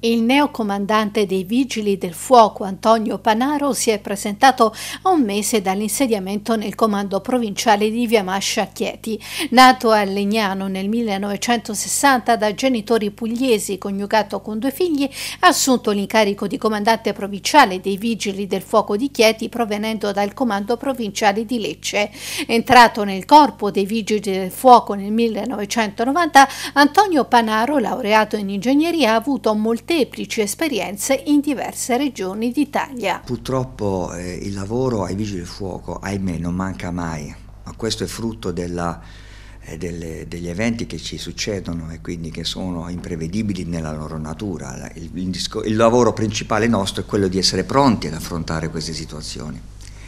Il neocomandante dei Vigili del Fuoco Antonio Panaro si è presentato a un mese dall'insediamento nel comando provinciale di Via Mascia Chieti. Nato a Legnano nel 1960 da genitori pugliesi, coniugato con due figli, ha assunto l'incarico di comandante provinciale dei Vigili del Fuoco di Chieti provenendo dal comando provinciale di Lecce. Entrato nel corpo dei Vigili del Fuoco nel 1990, Antonio Panaro, laureato in ingegneria, ha avuto vissuto molteplici esperienze in diverse regioni d'Italia. Purtroppo eh, il lavoro ai vigili del fuoco, ahimè, non manca mai, ma questo è frutto della, eh, delle, degli eventi che ci succedono e quindi che sono imprevedibili nella loro natura. Il, il, il lavoro principale nostro è quello di essere pronti ad affrontare queste situazioni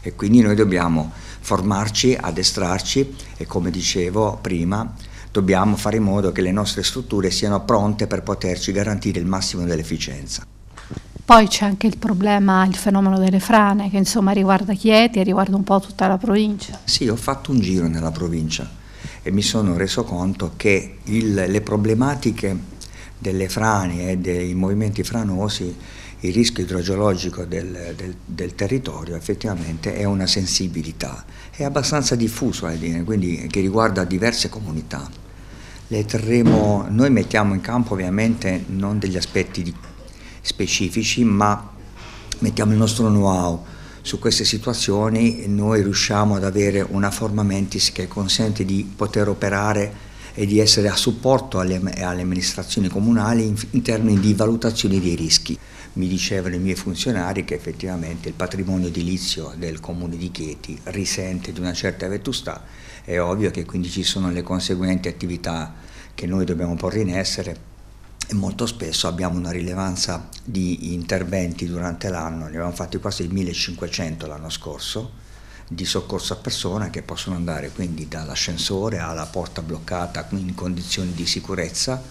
e quindi noi dobbiamo formarci, addestrarci e come dicevo prima, dobbiamo fare in modo che le nostre strutture siano pronte per poterci garantire il massimo dell'efficienza. Poi c'è anche il problema, il fenomeno delle frane, che insomma riguarda Chieti e riguarda un po' tutta la provincia. Sì, ho fatto un giro nella provincia e mi sono reso conto che il, le problematiche delle frane e dei movimenti franosi il rischio idrogeologico del, del, del, territorio effettivamente è una sensibilità, è abbastanza diffuso, eh, quindi che riguarda diverse comunità. Terremo, noi mettiamo in campo ovviamente non degli aspetti specifici, ma mettiamo il nostro know-how su queste situazioni, noi riusciamo ad avere una forma mentis che consente di poter operare e di essere a supporto alle, alle amministrazioni comunali in, in termini di valutazione dei rischi mi dicevano i miei funzionari che effettivamente il patrimonio edilizio del comune di Chieti risente di una certa vetustà, è ovvio che quindi ci sono le conseguenti attività che noi dobbiamo porre in essere e molto spesso abbiamo una rilevanza di interventi durante l'anno, ne abbiamo fatti quasi 1500 l'anno scorso, di soccorso a persona che possono andare quindi dall'ascensore alla porta bloccata in condizioni di sicurezza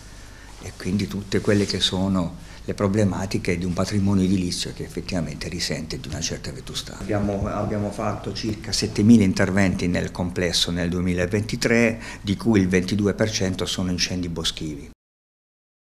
e quindi tutte quelle che sono le problematiche di un patrimonio edilizio che effettivamente risente di una certa vetustà. Abbiamo, abbiamo fatto circa 7.000 interventi nel complesso nel 2023, di cui il 22% sono incendi boschivi.